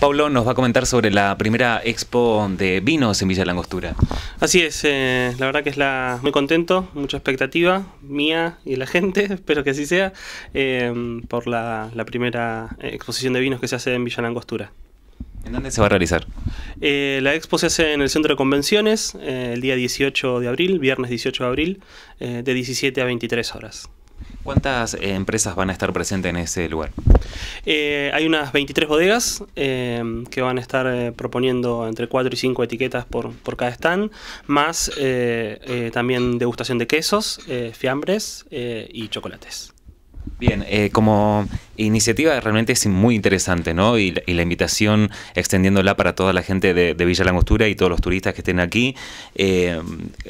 Pablo nos va a comentar sobre la primera expo de vinos en Villa Langostura. Así es, eh, la verdad que es la muy contento, mucha expectativa mía y la gente, espero que así sea, eh, por la, primera exposición de vinos que se hace en Villa Langostura. ¿En dónde se va a realizar? Eh, la expo se hace en el Centro de Convenciones el día 18 de abril, viernes 18 de abril, de 17 a 23 horas. ¿Cuántas empresas van a estar presentes en ese lugar? Eh, hay unas 23 bodegas eh, que van a estar eh, proponiendo entre 4 y 5 etiquetas por, por cada stand, más también degustación de quesos, fiambres y chocolates. Bien, como iniciativa realmente es muy interesante, ¿no? Y la, invitación extendiéndola para toda la gente de, Villa Langostura y todos los turistas que estén aquí. Eh,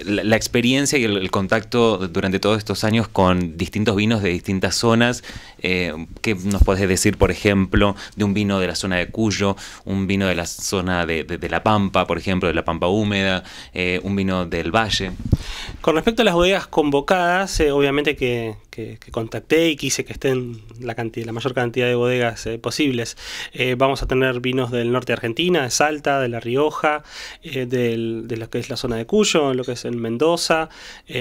la, experiencia y el, contacto durante todos estos años con distintos vinos de distintas zonas. Eh, ¿Qué nos podés decir, por ejemplo, de un vino de la zona de Cuyo, un vino de la zona de, La Pampa, por ejemplo, de La Pampa Húmeda, eh, un vino del Valle? Con respecto a las bodegas convocadas, obviamente que, contacté y quise que estén la cantidad, la mayor cantidad de bodegas eh, posibles. Eh, vamos a tener vinos del norte de Argentina, de Salta, de La Rioja, eh, de lo que es la zona de Cuyo, lo que es en Mendoza.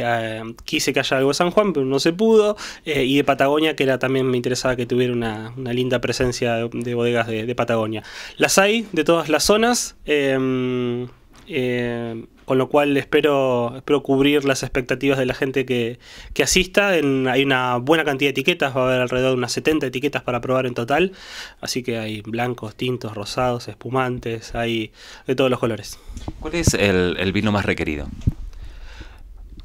Ah, quise que haya algo de San Juan, pero no se pudo. y de Patagonia, que era también me interesaba que tuviera una, linda presencia de, bodegas de, Patagonia. Las hay de todas las zonas em, eh, con lo cual espero, espero cubrir las expectativas de la gente que, asista. hay una buena cantidad de etiquetas, va a haber alrededor de unas 70 etiquetas para probar en total. Así que hay blancos, tintos, rosados, espumantes, hay de todos los colores. ¿Cuál es el, vino más requerido?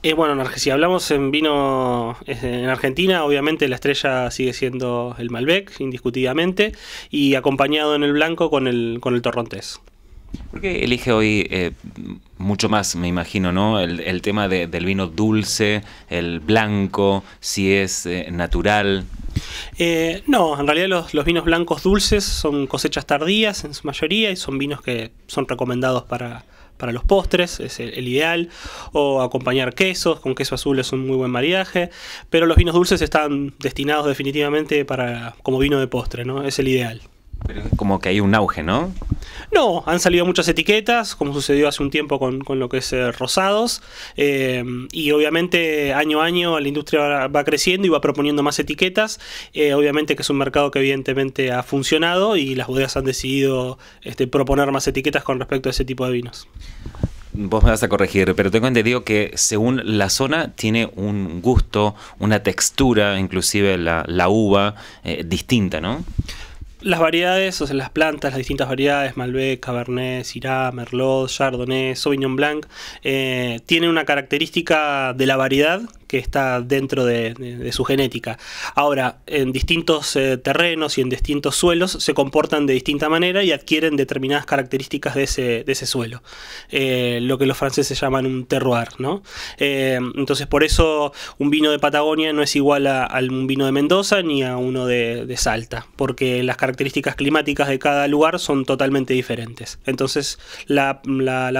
Eh, bueno, si hablamos en vino en Argentina, obviamente la estrella sigue siendo el Malbec, indiscutidamente, y acompañado en el blanco con el, con el torrontés. ¿Por qué elige hoy eh, mucho más, me imagino, El, tema del vino dulce, el blanco, si es eh, natural. Eh, no, en realidad los, vinos blancos dulces son cosechas tardías en su mayoría y son vinos que son recomendados para, los postres, es el, ideal, o acompañar quesos, con queso azul es un muy buen mariaje, pero los vinos dulces están destinados definitivamente como vino de postre, ¿no? Es el ideal. Pero como que hay un auge, ¿no? No, han salido muchas etiquetas, como sucedió hace un tiempo con, lo que es eh, Rosados, eh, y obviamente año a año la industria va, creciendo y va proponiendo más etiquetas, eh, obviamente que es un mercado que evidentemente ha funcionado y las bodegas han decidido este, proponer más etiquetas con respecto a ese tipo de vinos vos me vas a corregir, pero tengo entendido que según la zona tiene un gusto, una textura, inclusive la, la uva distinta, ¿no? Las variedades, o sea, las plantas, las distintas variedades, Malbec, Cabernet, Syrah, Merlot, Chardonnay, Sauvignon Blanc, eh, tienen una característica de la variedad que está dentro de, su genética. Ahora, en distintos eh, terrenos y en distintos suelos se comportan de distinta manera y adquieren determinadas características de ese, suelo, eh, lo que los franceses llaman un terroir. ¿no? Eh, entonces, por eso un vino de Patagonia no es igual a, un vino de Mendoza ni a uno de, Salta, porque las características climáticas de cada lugar son totalmente diferentes. Entonces, la,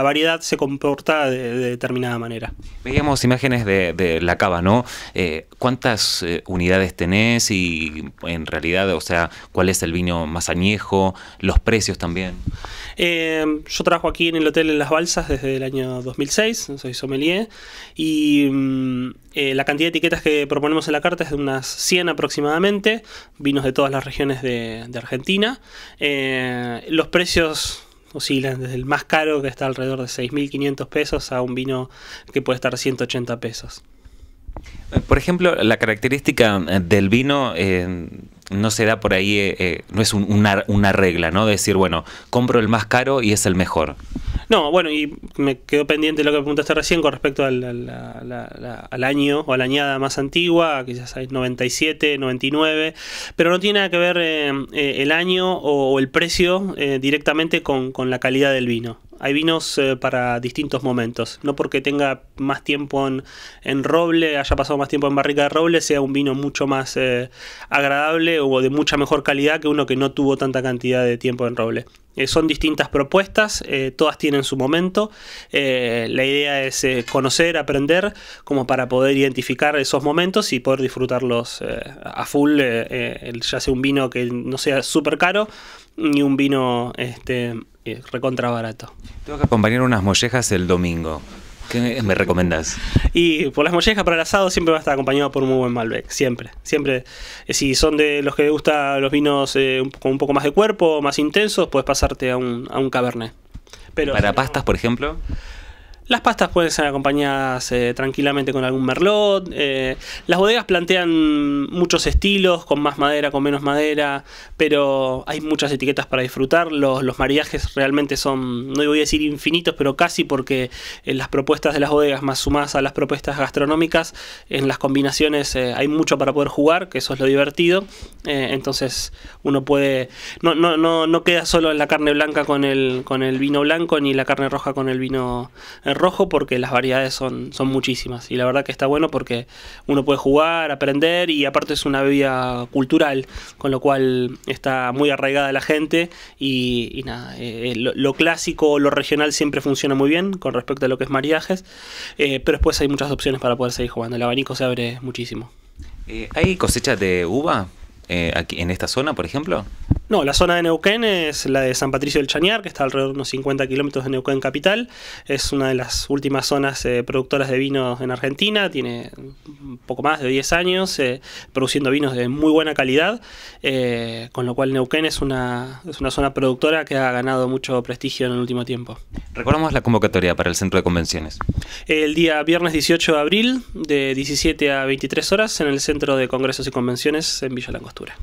variedad se comporta de, determinada manera. Veíamos imágenes de, de la ¿no? Eh, ¿Cuántas eh, unidades tenés y en realidad, o sea, cuál es el vino más añejo, los precios también? Em, yo trabajo aquí en el hotel en Las Balsas desde el año 2006, soy sommelier, y mm, eh, la cantidad de etiquetas que proponemos en la carta es de unas 100 aproximadamente, vinos de todas las regiones de, de Argentina. los precios oscilan desde el más caro que está alrededor de 6.500 pesos a un vino que puede estar 180 pesos. Eh, por ejemplo, la característica eh, del vino eh, no se da por ahí, no es una, regla, ¿no? Decir, bueno, compro el más caro y es el mejor. No, bueno, y me quedó pendiente lo que preguntaste recién con respecto al, año o a la añada más antigua, que ya hay 97, 99, pero no tiene nada que ver el año o, el precio directamente con la calidad del vino. Hay vinos eh, para distintos momentos. No porque tenga más tiempo en, en, roble, haya pasado más tiempo en barrica de roble, sea un vino mucho más eh, agradable o de mucha mejor calidad que uno que no tuvo tanta cantidad de tiempo en roble. Eh, son distintas propuestas, todas tienen su momento. la idea es conocer, aprender, como para poder identificar esos momentos y poder disfrutarlos a full, ya sea un vino que no sea súper caro ni un vino este, recontra barato. Tengo que acompañar unas mollejas el domingo. ¿Qué me recomendas? Y por las mollejas para el asado siempre va a estar acompañado por un muy buen Malbec, siempre, siempre. Eh, si son de los que gustan los vinos eh, con un poco más de cuerpo, más intensos, puedes pasarte a un, a un cabernet. Pero, ¿Para pastas, por ejemplo? Las pastas pueden ser acompañadas eh, tranquilamente con algún merlot. Eh, las bodegas plantean muchos estilos, con más madera, con menos madera, pero hay muchas etiquetas para disfrutar. Los, los mariajes realmente son, no voy a decir infinitos, pero casi porque en eh, las propuestas de las bodegas más sumadas a las propuestas gastronómicas, en las combinaciones hay mucho para poder jugar, que eso es lo divertido. Eh, entonces uno puede, no, no, no, no queda solo la carne blanca con el, con el vino blanco ni la carne roja con el vino eh, rojo porque las variedades son, son muchísimas y la verdad que está bueno porque uno puede jugar, aprender y aparte es una bebida cultural con lo cual está muy arraigada la gente y, nada, eh, lo, clásico clásico, lo regional siempre funciona muy bien con respecto a lo que es mariajes, pero después hay muchas opciones para poder seguir jugando, el abanico se abre muchísimo. ¿Hay cosechas de uva eh, aquí, en esta zona, por ejemplo? No, la zona de Neuquén es la de San Patricio del Chañar, que está alrededor de unos 50 kilómetros de Neuquén capital. Es una de las últimas zonas eh, productoras de vinos en Argentina, tiene un poco más de 10 años eh, produciendo vinos de muy buena calidad, eh, con lo cual Neuquén es una, es una zona productora que ha ganado mucho prestigio en el último tiempo. Recordamos la convocatoria para el centro de convenciones. El día viernes 18 de abril, de 17 a 23 horas, en el centro de congresos y convenciones en Villa Langostura.